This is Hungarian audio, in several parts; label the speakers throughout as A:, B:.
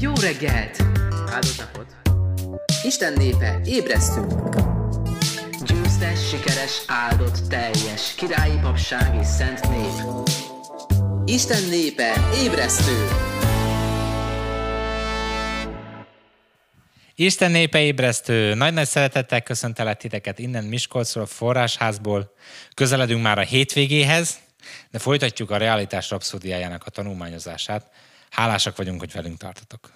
A: Jó reggelt! Áldott napot! Isten népe, ébresztünk! Győztes, sikeres, áldott, teljes, királyi papság és szent nép. Isten népe, ébresztő! Isten népe ébresztő! Nagy-nagy szeretettel köszöntelek titeket innen Miskolcról, Forrásházból. Közeledünk már a hétvégéhez, de folytatjuk a realitás rapszódiájának a tanulmányozását. Hálásak vagyunk, hogy velünk tartotok.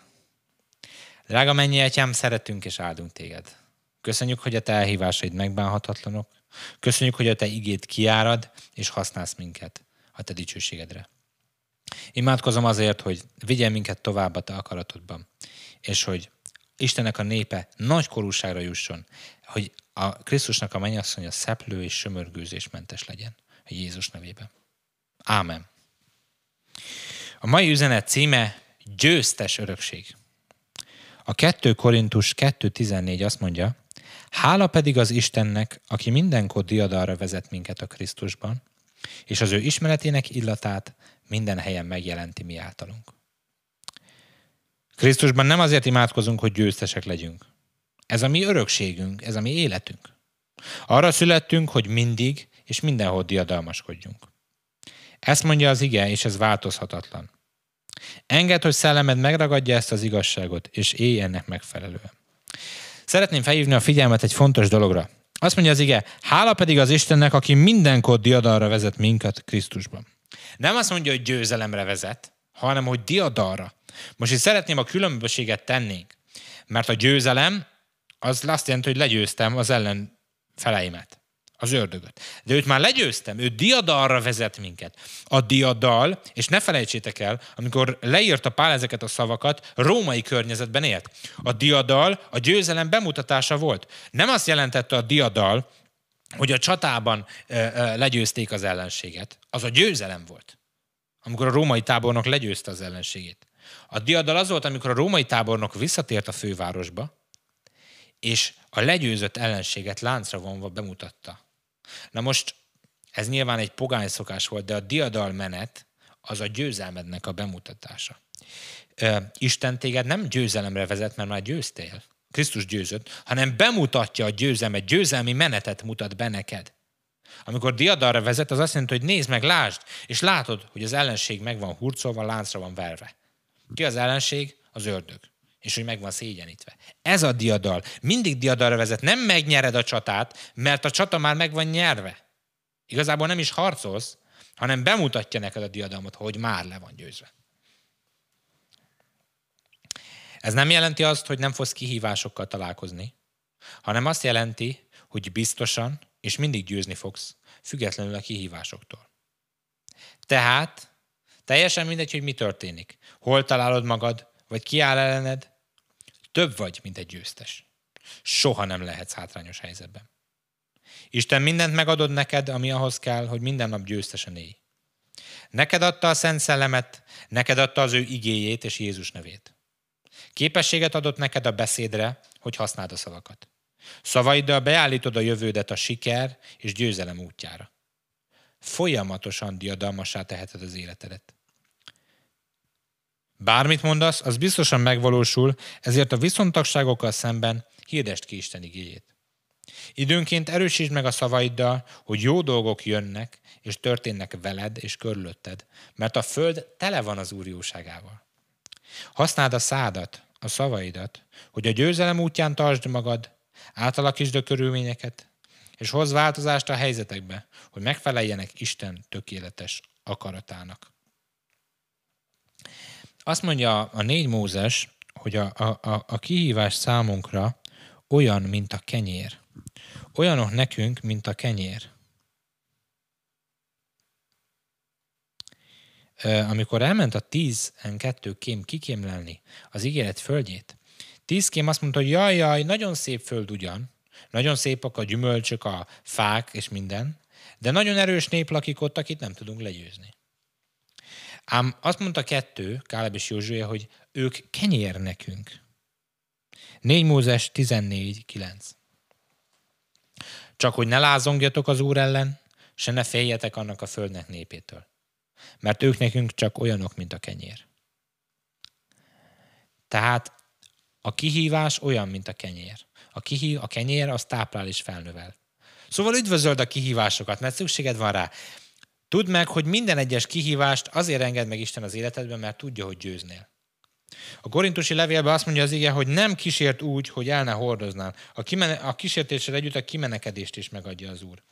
A: Drága mennyi atyám, szeretünk és áldunk téged. Köszönjük, hogy a te elhívásaid megbánhatatlanok. Köszönjük, hogy a te igét kiárad, és használsz minket a te dicsőségedre. Imádkozom azért, hogy vigyél minket tovább a te akaratodban, és hogy Istennek a népe nagy korúságra jusson, hogy a Krisztusnak a mennyasszonya szeplő és sömörgőzésmentes legyen. Jézus nevében. Ámen. A mai üzenet címe Győztes örökség. A 2 Korintus 2.14 azt mondja, Hála pedig az Istennek, aki mindenkor diadalra vezet minket a Krisztusban, és az ő ismeretének illatát minden helyen megjelenti mi általunk. Krisztusban nem azért imádkozunk, hogy győztesek legyünk. Ez a mi örökségünk, ez a mi életünk. Arra születtünk, hogy mindig és mindenhol diadalmaskodjunk. Ezt mondja az ige, és ez változhatatlan. Engedd, hogy szellemed megragadja ezt az igazságot, és élj ennek megfelelően. Szeretném felhívni a figyelmet egy fontos dologra. Azt mondja az ige, hála pedig az Istennek, aki mindenkor diadalra vezet minket Krisztusban. Nem azt mondja, hogy győzelemre vezet, hanem hogy diadalra. Most itt szeretném a különbséget tennénk, mert a győzelem az azt jelenti, hogy legyőztem az ellen feleimet az ördögöt. De őt már legyőztem, ő diadalra vezet minket. A diadal, és ne felejtsétek el, amikor leírta Pál ezeket a szavakat, római környezetben élt. A diadal a győzelem bemutatása volt. Nem azt jelentette a diadal, hogy a csatában legyőzték az ellenséget. Az a győzelem volt. Amikor a római tábornok legyőzte az ellenségét. A diadal az volt, amikor a római tábornok visszatért a fővárosba, és a legyőzött ellenséget láncra vonva bemutatta Na most ez nyilván egy pogány szokás volt, de a diadalmenet az a győzelmednek a bemutatása. Isten téged nem győzelemre vezet, mert már győztél. Krisztus győzött, hanem bemutatja a győzelmet, győzelmi menetet mutat be neked. Amikor diadalra vezet, az azt jelenti, hogy nézd meg, lásd, és látod, hogy az ellenség meg van hurcolva, láncra van verve. Ki az ellenség? Az ördög és hogy meg van szégyenítve. Ez a diadal. Mindig diadalra vezet. Nem megnyered a csatát, mert a csata már meg van nyerve. Igazából nem is harcolsz, hanem bemutatja neked a diadalmat, hogy már le van győzve. Ez nem jelenti azt, hogy nem fogsz kihívásokkal találkozni, hanem azt jelenti, hogy biztosan és mindig győzni fogsz, függetlenül a kihívásoktól. Tehát teljesen mindegy, hogy mi történik. Hol találod magad, vagy ki áll ellened, több vagy, mint egy győztes. Soha nem lehetsz hátrányos helyzetben. Isten mindent megadod neked, ami ahhoz kell, hogy minden nap győztesen élj. Neked adta a Szent Szellemet, neked adta az ő igéjét és Jézus nevét. Képességet adott neked a beszédre, hogy használd a szavakat. Szavaiddal beállítod a jövődet a siker és győzelem útjára. Folyamatosan diadalmasá teheted az életedet. Bármit mondasz, az biztosan megvalósul, ezért a viszontagságokkal szemben hirdest ki Isten igényét. Időnként erősítsd meg a szavaiddal, hogy jó dolgok jönnek és történnek veled és körülötted, mert a föld tele van az Úr jóságával. Használd a szádat, a szavaidat, hogy a győzelem útján tartsd magad, átalakítsd a körülményeket, és hozz változást a helyzetekbe, hogy megfeleljenek Isten tökéletes akaratának azt mondja a négy Mózes, hogy a, a, a, a kihívás számunkra olyan, mint a kenyér. Olyanok nekünk, mint a kenyér. Amikor elment a tíz kettő kém kikémlelni az ígéret földjét, tíz kém azt mondta, hogy jaj, jaj, nagyon szép föld ugyan, nagyon szépek a gyümölcsök, a fák és minden, de nagyon erős nép lakik ott, akit nem tudunk legyőzni. Ám azt mondta kettő, Káleb és Józsué, hogy ők kenyér nekünk. 4 Mózes 9. Csak hogy ne lázongjatok az Úr ellen, se ne féljetek annak a földnek népétől. Mert ők nekünk csak olyanok, mint a kenyér. Tehát a kihívás olyan, mint a kenyér. A, kihív, a kenyér az táplál és felnövel. Szóval üdvözöld a kihívásokat, mert szükséged van rá. Tudd meg, hogy minden egyes kihívást azért enged meg Isten az életedben, mert tudja, hogy győznél. A korintusi levélben azt mondja az ige, hogy nem kísért úgy, hogy el ne hordoznál. A, kimene, a kísértéssel együtt a kimenekedést is megadja az Úr.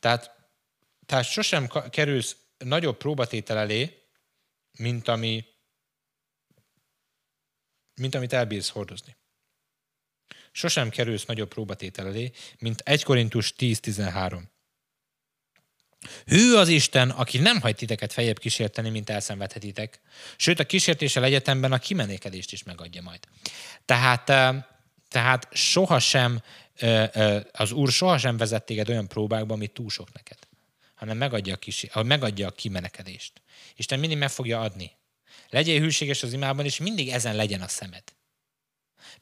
A: Tehát, tehát sosem kerülsz nagyobb próbatétel elé, mint, ami, mint amit elbírsz hordozni. Sosem kerülsz nagyobb próbatétel elé, mint 1 Korintus 10.13. Hű az Isten, aki nem hagy titeket fejebb kísérteni, mint elszenvedhetitek. Sőt, a kísértéssel egyetemben a kimenékedést is megadja majd. Tehát, tehát sohasem, az Úr sohasem vezet téged olyan próbákba, ami túl sok neked, hanem megadja a, kísér, megadja a kimenekedést. Isten mindig meg fogja adni. Legyél hűséges az imában, és mindig ezen legyen a szemed.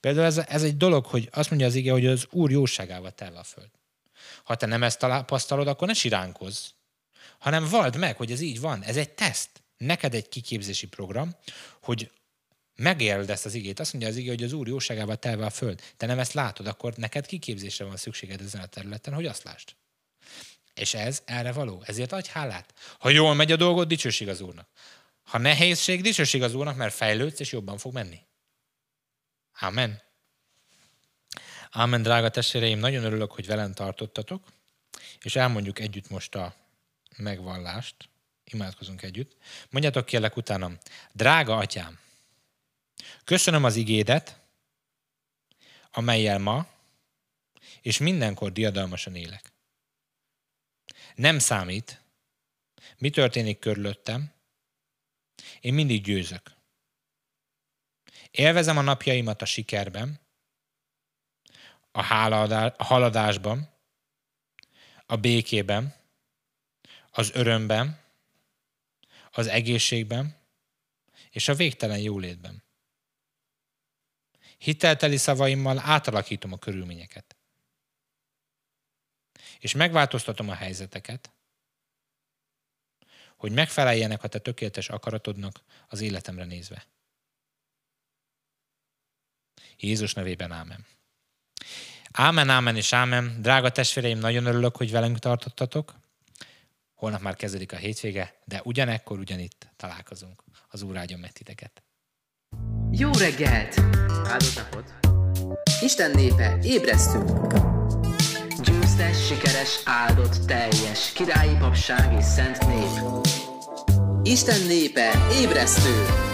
A: Például ez, ez egy dolog, hogy azt mondja az ige, hogy az Úr jóságával tel a föld. Ha te nem ezt tapasztalod, akkor ne siránkozz, hanem vald meg, hogy ez így van. Ez egy teszt. Neked egy kiképzési program, hogy megéld ezt az igét. Azt mondja az igé, hogy az Úr jóságával telve a föld. Te nem ezt látod, akkor neked kiképzésre van szükséged ezen a területen, hogy azt lásd. És ez erre való. Ezért adj hálát. Ha jól megy a dolgod, dicsőség az Úrnak. Ha nehézség, dicsőség az Úrnak, mert fejlődsz, és jobban fog menni. Amen. Ámen, drága testvéreim, nagyon örülök, hogy velem tartottatok, és elmondjuk együtt most a megvallást, imádkozunk együtt. Mondjátok kérlek utánam, drága atyám, köszönöm az igédet, amelyel ma és mindenkor diadalmasan élek. Nem számít, mi történik körülöttem, én mindig győzök. Élvezem a napjaimat a sikerben, a, a haladásban, a békében, az örömben, az egészségben és a végtelen jólétben. Hitelteli szavaimmal átalakítom a körülményeket. És megváltoztatom a helyzeteket, hogy megfeleljenek a te tökéletes akaratodnak az életemre nézve. Jézus nevében ámen. Ámen, ámen és ámen. Drága testvéreim, nagyon örülök, hogy velünk tartottatok. Holnap már kezdődik a hétvége, de ugyanekkor ugyanitt találkozunk. Az Úr áldjon meg titeket. Jó reggelt! Áldott napot! Isten népe, ébresztünk! Győztes, sikeres, áldott, teljes, királyi papság és szent nép. Isten népe, ébresztő!